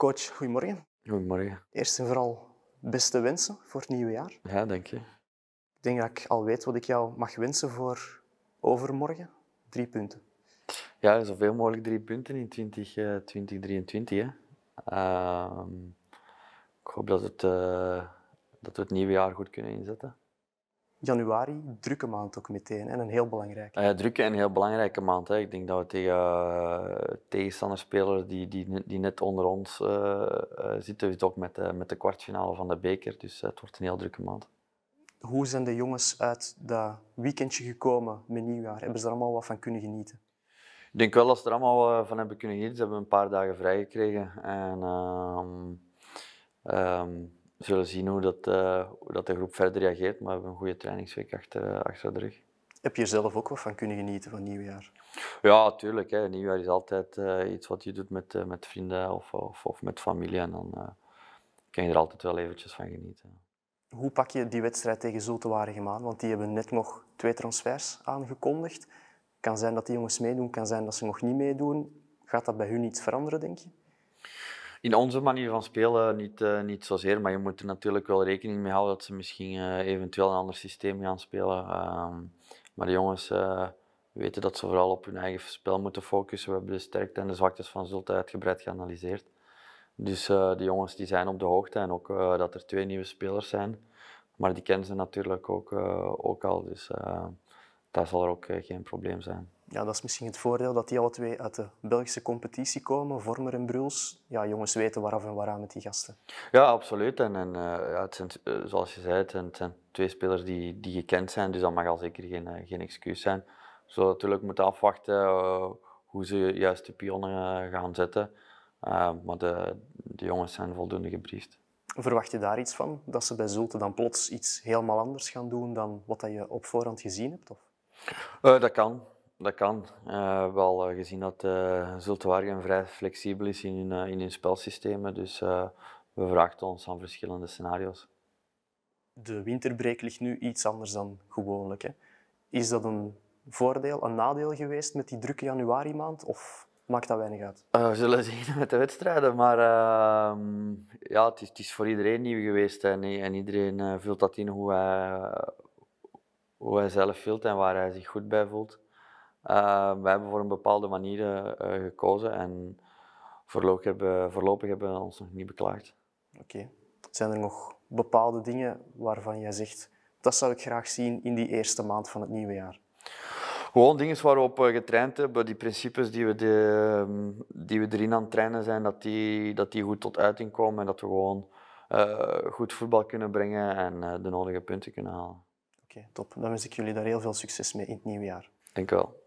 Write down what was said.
Coach, goedemorgen. Goedemorgen. Eerst en vooral beste wensen voor het nieuwe jaar. Ja, dank je. Ik denk dat ik al weet wat ik jou mag wensen voor overmorgen. Drie punten. Ja, zoveel mogelijk drie punten in 20, 2023. Eh, hè. Ehm, ik hoop het, eh, dat we het nieuwe jaar goed kunnen inzetten. Januari, drukke maand ook meteen en een heel belangrijke. Ja, eh, drukke en heel belangrijke maand. Hè. Ik denk dat we tegen uh, die, die, die net onder ons eh, zitten. ook met, de, met de kwartfinale van de beker, dus het wordt een heel drukke maand. Hoe zijn de jongens uit dat weekendje gekomen met nieuwjaar? Hebben ze er allemaal wat van kunnen genieten? Ik denk wel dat ze er allemaal van hebben kunnen genieten. Ze hebben een paar dagen vrij gekregen en... Ehm, ehm, we zullen zien hoe dat, eh, dat de groep verder reageert, maar we hebben een goede trainingsweek achter, eh, achter de rug. Heb je er zelf ook wat van kunnen genieten van nieuwjaar? Ja, tuurlijk. Hè. Nieuwjaar is altijd eh, iets wat je doet met, met vrienden of, of, of, met familie. En dan uh, kan je er altijd wel eventjes van genieten. Hoe pak je die wedstrijd tegen Zulte Waregem Want die hebben net nog twee transfers aangekondigd. Kan zijn dat die jongens meedoen, kan zijn dat ze nog niet meedoen. Gaat dat bij hun iets veranderen, denk je? In onze manier van spelen niet, eh, niet zozeer, maar je moet er natuurlijk wel rekening mee houden dat ze misschien eh, eventueel een ander systeem gaan spelen. Ehm, maar de jongens eh, weten dat ze vooral op hun eigen spel moeten focussen. We hebben de sterkte en de zwaktes van Zulte uitgebreid geanalyseerd. Dus de jongens die zijn op de hoogte en ook dat er twee nieuwe spelers zijn. Maar die kennen ze natuurlijk ook, ook al, dus dat zal er ook geen probleem zijn ja, dat is misschien het voordeel dat die alle twee uit de Belgische competitie komen, Vormer en Bruls. Ja, jongens weten waaraf en waaraan met die gasten. Ja, absoluut. En, en eh, ja, het zijn, eh, zoals je zei, het zijn, twee spelers die, die gekend zijn, dus dat mag al zeker geen, eh, geen excuus zijn. We zullen natuurlijk moeten afwachten hoe ze juist de pionnen gaan zetten. maar de, de jongens zijn voldoende gebriefd. Verwacht je daar iets van? Dat ze bij Zulte dan plots iets helemaal anders gaan doen dan wat dat je op voorhand gezien hebt? Of? dat kan dat kan. Uh, wel eh, gezien dat uh, eh, Zulte vrij flexibel is in hun, in spelsystemen. Dus we vragen ons aan verschillende scenario's. De winterbreek ligt nu iets anders dan gewoonlijk. Hè? Is dat een voordeel, een nadeel geweest met die drukke januari maand? Of maakt dat weinig uit? we zullen zien met de wedstrijden, maar ehm, ja, het is, het, is, voor iedereen nieuw geweest en, en iedereen uh, vult dat in hoe hij, hoe hij zelf vult en waar hij zich goed bij voelt. Eh, we hebben voor een bepaalde manier eh, eh, gekozen en voorlopig hebben, voorlopig hebben we ons nog niet beklaagd. Oké. Zijn er nog bepaalde dingen waarvan jij zegt, dat zou ik graag zien in die eerste maand van het nieuwe jaar? Gewoon dingen waarop we getraind hebben, die principes die we, de, ehm, die we erin aan het trainen zijn, dat die, dat die goed tot uiting komen en dat we gewoon goed voetbal kunnen brengen en de nodige punten kunnen halen. Oké, top. Dan wens ik jullie daar heel veel succes mee in het nieuwe jaar. Dank u wel.